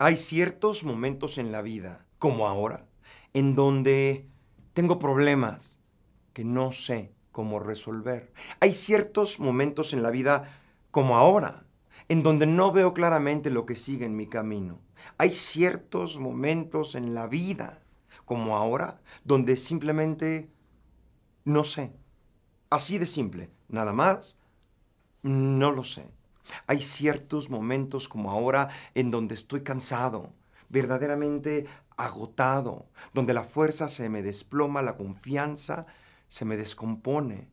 Hay ciertos momentos en la vida, como ahora, en donde tengo problemas que no sé cómo resolver. Hay ciertos momentos en la vida, como ahora, en donde no veo claramente lo que sigue en mi camino. Hay ciertos momentos en la vida, como ahora, donde simplemente no sé. Así de simple, nada más, no lo sé. Hay ciertos momentos como ahora en donde estoy cansado, verdaderamente agotado, donde la fuerza se me desploma, la confianza se me descompone.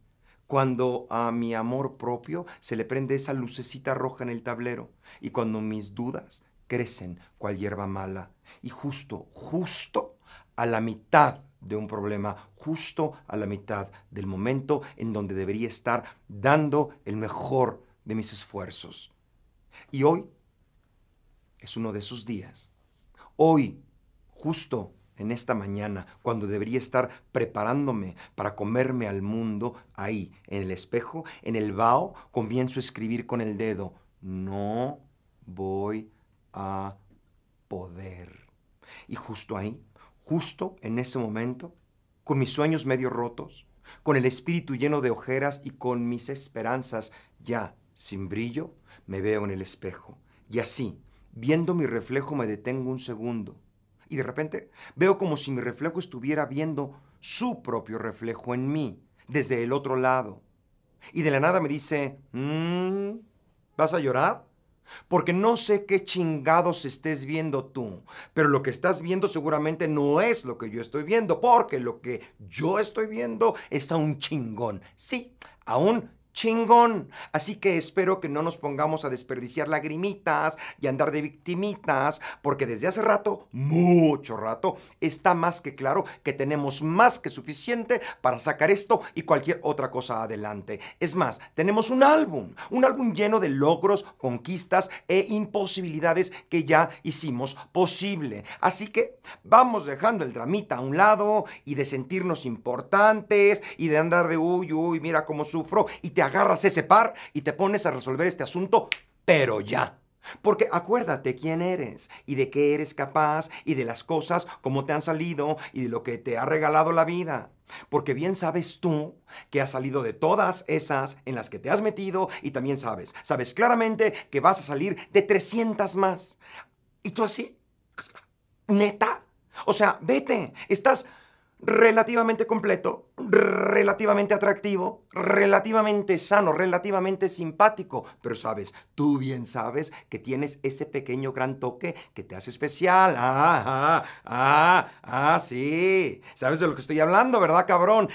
Cuando a mi amor propio se le prende esa lucecita roja en el tablero y cuando mis dudas crecen cual hierba mala y justo, justo a la mitad de un problema, justo a la mitad del momento en donde debería estar dando el mejor de mis esfuerzos. Y hoy es uno de esos días. Hoy, justo en esta mañana, cuando debería estar preparándome para comerme al mundo, ahí, en el espejo, en el vaho, comienzo a escribir con el dedo, no voy a poder. Y justo ahí, justo en ese momento, con mis sueños medio rotos, con el espíritu lleno de ojeras y con mis esperanzas ya sin brillo, me veo en el espejo. Y así, viendo mi reflejo, me detengo un segundo. Y de repente veo como si mi reflejo estuviera viendo su propio reflejo en mí, desde el otro lado. Y de la nada me dice, mm, ¿vas a llorar? Porque no sé qué chingados estés viendo tú, pero lo que estás viendo seguramente no es lo que yo estoy viendo, porque lo que yo estoy viendo es a un chingón. Sí, a un chingón. Así que espero que no nos pongamos a desperdiciar lagrimitas y andar de victimitas, porque desde hace rato, mucho rato, está más que claro que tenemos más que suficiente para sacar esto y cualquier otra cosa adelante. Es más, tenemos un álbum, un álbum lleno de logros, conquistas e imposibilidades que ya hicimos posible. Así que vamos dejando el dramita a un lado y de sentirnos importantes y de andar de uy, uy, mira cómo sufro y te agarras ese par y te pones a resolver este asunto, pero ya. Porque acuérdate quién eres y de qué eres capaz y de las cosas cómo te han salido y de lo que te ha regalado la vida. Porque bien sabes tú que has salido de todas esas en las que te has metido y también sabes, sabes claramente que vas a salir de 300 más. ¿Y tú así? ¿Neta? O sea, vete, estás relativamente completo, relativamente atractivo, relativamente sano, relativamente simpático. Pero sabes, tú bien sabes que tienes ese pequeño gran toque que te hace especial. Ah, ah, ah, ah, sí. ¿Sabes de lo que estoy hablando, verdad, cabrón?